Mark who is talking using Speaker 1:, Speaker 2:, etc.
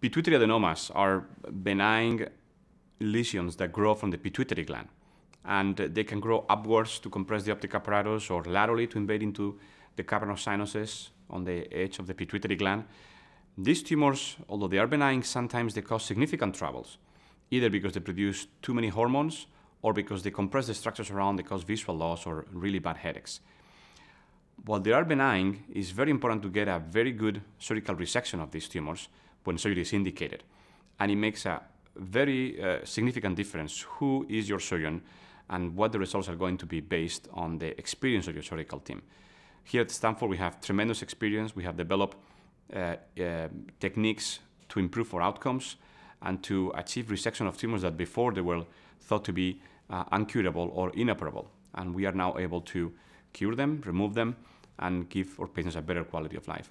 Speaker 1: Pituitary adenomas are
Speaker 2: benign lesions that grow from the pituitary gland, and they can grow upwards to compress the optic apparatus or laterally to invade into the cavernous sinuses on the edge of the pituitary gland. These tumors, although they are benign, sometimes they cause significant troubles, either because they produce too many hormones or because they compress the structures around, they cause visual loss or really bad headaches. While they are benign, it's very important to get a very good surgical resection of these tumors when surgery is indicated. And it makes a very uh, significant difference who is your surgeon and what the results are going to be based on the experience of your surgical team. Here at Stanford, we have tremendous experience. We have developed uh, uh, techniques to improve our outcomes and to achieve resection of tumors that before they were thought to be uh, uncurable or inoperable. And we are now able to cure them, remove them, and give our patients a better quality of life.